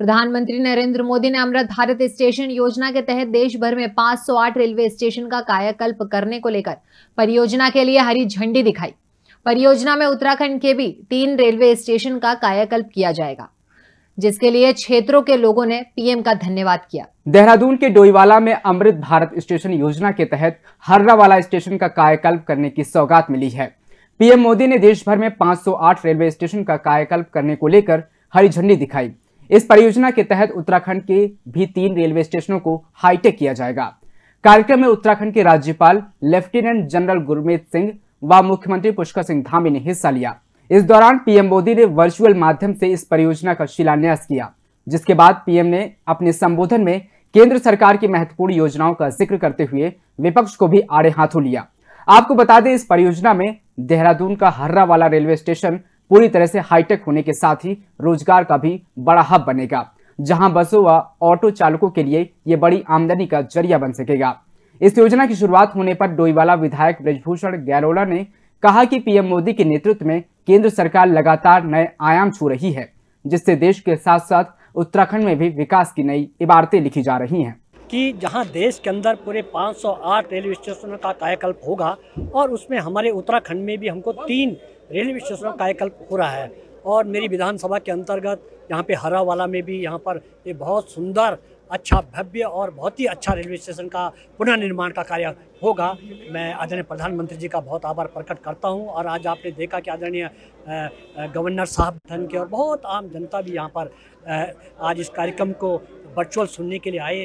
प्रधानमंत्री नरेंद्र मोदी ने अमृत भारत स्टेशन योजना के तहत देश भर में 508 रेलवे स्टेशन का कायाकल्प करने को लेकर परियोजना के लिए हरी झंडी दिखाई परियोजना में उत्तराखंड के भी तीन रेलवे स्टेशन का कायाकल्प किया जाएगा जिसके लिए क्षेत्रों के लोगों ने पीएम का धन्यवाद किया देहरादून के डोईवाला में अमृत भारत स्टेशन योजना के तहत हर्रावाला स्टेशन का कायाकल्प करने की सौगात मिली है पीएम मोदी ने देश भर में 508 रेलवे स्टेशन का कायाकल्प करने को लेकर हरी झंडी दिखाई इस परियोजना के तहत उत्तराखंड के भी तीन रेलवे स्टेशनों को हाईटेक किया जाएगा कार्यक्रम में उत्तराखंड के राज्यपाल लेफ्टिनेंट जनरल गुरमीत सिंह व मुख्यमंत्री पुष्कर सिंह धामी ने हिस्सा लिया इस दौरान पीएम मोदी ने वर्चुअल माध्यम से इस परियोजना का शिलान्यास किया जिसके बाद पीएम ने अपने संबोधन में केंद्र सरकार की महत्वपूर्ण योजनाओं का जिक्र करते हुए विपक्ष को भी आड़े हाथों लिया आपको बता दें इस परियोजना में देहरादून का हर्रा वाला रेलवे स्टेशन पूरी तरह से हाईटेक होने के साथ ही रोजगार का भी बड़ा हब बनेगा जहां बसों व ऑटो चालकों के लिए ये बड़ी आमदनी का जरिया बन सकेगा इस योजना की शुरुआत होने पर डोईवाला विधायक ब्रजभूषण गैरोला ने कहा कि पीएम मोदी के नेतृत्व में केंद्र सरकार लगातार नए आयाम छू रही है जिससे देश के साथ साथ उत्तराखंड में भी विकास की नई इबारतें लिखी जा रही हैं कि जहां देश के अंदर पूरे 508 रेलवे स्टेशनों का कायाकल्प होगा और उसमें हमारे उत्तराखंड में भी हमको तीन रेलवे स्टेशन का कायाकल्प हो रहा है और मेरी विधानसभा के अंतर्गत यहाँ पे हरा वाला में भी यहाँ पर ये बहुत सुंदर अच्छा भव्य और बहुत ही अच्छा रेलवे स्टेशन का पुनर्निर्माण का कार्य होगा मैं आदरणीय प्रधानमंत्री जी का बहुत आभार प्रकट करता हूँ और आज आपने देखा कि आदरणीय गवर्नर साहब धन के और बहुत आम जनता भी यहाँ पर आज इस कार्यक्रम को वर्चुअल सुनने के लिए आए